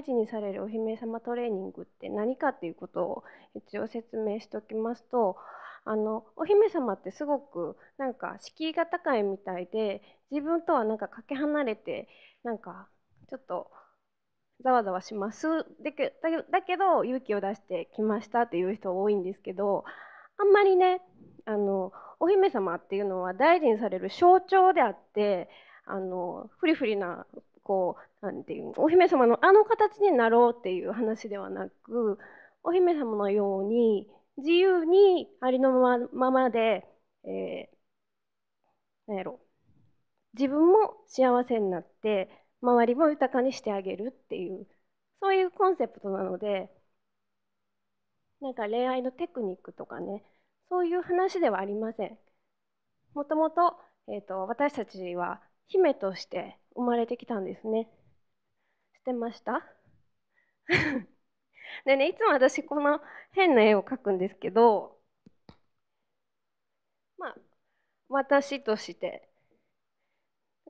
大事にされるお姫様トレーニングって何かっていうことを一応説明しておきますとあのお姫様ってすごくなんか敷居が高いみたいで自分とはなんかかけ離れてなんかちょっとざわざわしますだけだけど勇気を出してきましたっていう人多いんですけどあんまりねあのお姫様っていうのは大事にされる象徴であってあのフリフリなこうなんていうお姫様のあの形になろうっていう話ではなくお姫様のように自由にありのまままで、えー、何やろ自分も幸せになって周りも豊かにしてあげるっていうそういうコンセプトなのでなんか恋愛のテクニックとかねそういう話ではありません。もともと,、えーと私たちは姫として生まれてきたんですね。知ってました でねいつも私この変な絵を描くんですけどまあ私として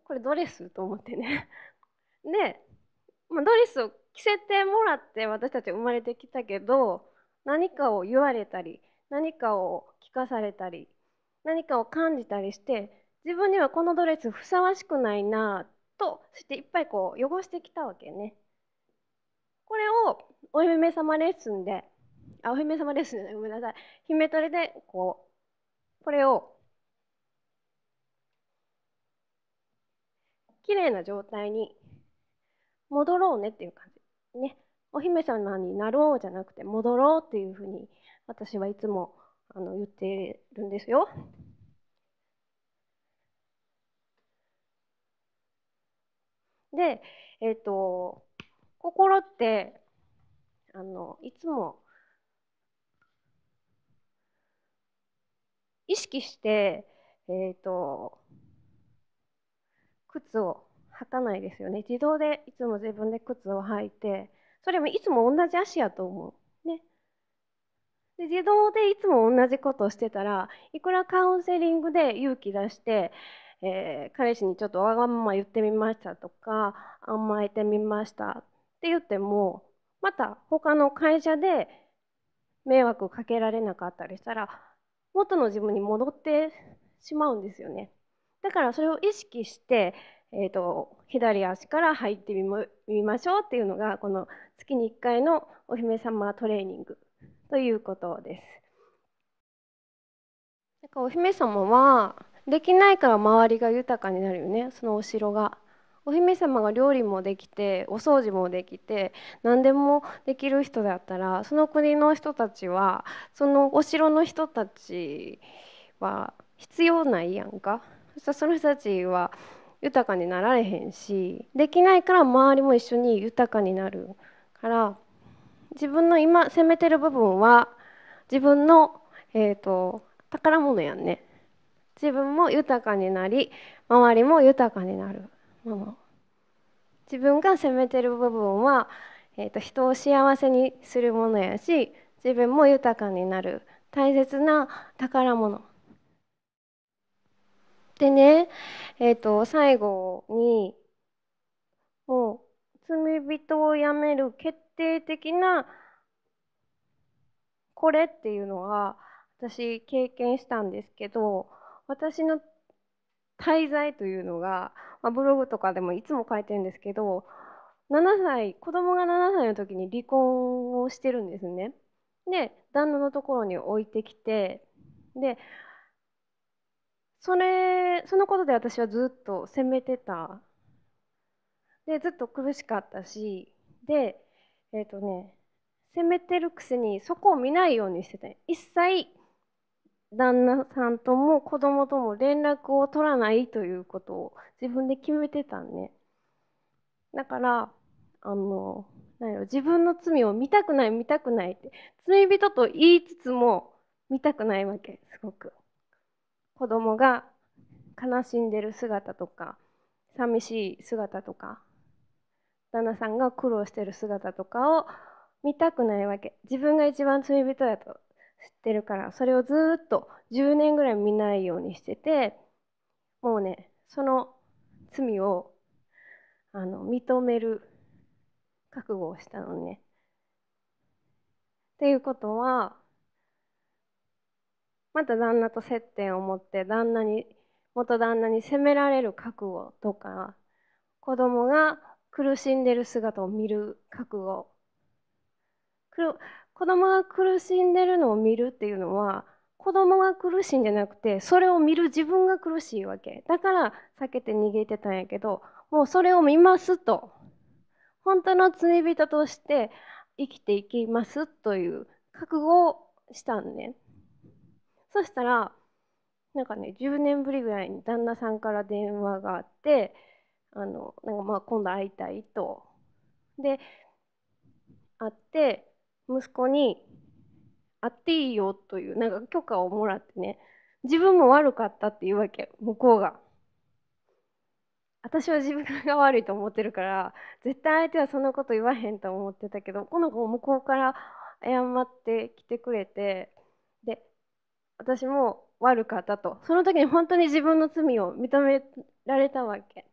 これドレスと思ってね で、まあ、ドレスを着せてもらって私たち生まれてきたけど何かを言われたり何かを聞かされたり何かを感じたりして自分にはこのドレスふさわしくないなっとそしていっぱいこう汚してきたわけね。これをお姫様レッスンであお姫様レッスンでごめんなさい姫トレでこうこれを綺麗な状態に戻ろうねっていう感じねお姫様になろうじゃなくて戻ろうっていうふうに私はいつもあの言ってるんですよ。で、えっ、ー、と、心って、あの、いつも、意識して、えっ、ー、と、靴を履かないですよね。自動でいつも自分で靴を履いて、それもいつも同じ足やと思う。ね。で自動でいつも同じことをしてたらいくらカウンセリングで勇気出してえー、彼氏にちょっとわがまま言ってみましたとか甘えてみましたって言ってもまた他の会社で迷惑かけられなかったりしたら元の自分に戻ってしまうんですよね。だからそれを意識して、えーと、左足から入ってみましょうっていうのがこの月に1回のお姫様トレーニングということです。なんかお姫様はできないから周りが豊かになるよねそのお城が。お姫様が料理もできてお掃除もできて何でもできる人だったらその国の人たちはそのお城の人たちは必要ないやんかそしたらその人たちは豊かになられへんしできないから周りも一緒に豊かになるから自分の今攻めてる部分は自分の、えーと、と宝物やんね。自分も豊かになり周りも豊かになるもの自分が責めてる部分は、えーと、人を幸せにするものやし自分も豊かになる大切な宝物でねえっ、ー、と最後にもう罪人をやめる決定的なこれっていうのは私経験したんですけど私の滞在というのが、まあ、ブログとかでもいつも書いてるんですけど7歳子供が7歳の時に離婚をしてるんですね。で旦那のところに置いてきてでそれそのことで私はずっと責めてたでずっと苦しかったしでえっ、ー、とね責めてるくせにそこを見ないようにしてた一切旦那さんとも子供とも連絡を取らないということを自分で決めてたんね。だから、あの、なんやろ、自分の罪を見たくない見たくないって、罪人と言いつつも見たくないわけ、すごく。子供が悲しんでる姿とか、寂しい姿とか、旦那さんが苦労してる姿とかを見たくないわけ。自分が一番罪人だとってるからそれをずっと10年ぐらい見ないようにしててもうねその罪をあの認める覚悟をしたのね。っていうことはまた旦那と接点を持って旦那に元旦那に責められる覚悟とか子供が苦しんでる姿を見る覚悟子供が苦しんでるのを見るっていうのは子供が苦しいんじゃなくてそれを見る自分が苦しいわけだから避けて逃げてたんやけどもうそれを見ますと本当の罪人として生きていきますという覚悟をしたんねそしたらなんかね10年ぶりぐらいに旦那さんから電話があってあのなんかまあ今度会いたいとで会って息子に会っていいよというなんか許可をもらってね自分も悪かったっていうわけ向こうが私は自分が悪いと思ってるから絶対相手はそんなこと言わへんと思ってたけどこの子も向こうから謝ってきてくれてで私も悪かったとその時に本当に自分の罪を認められたわけ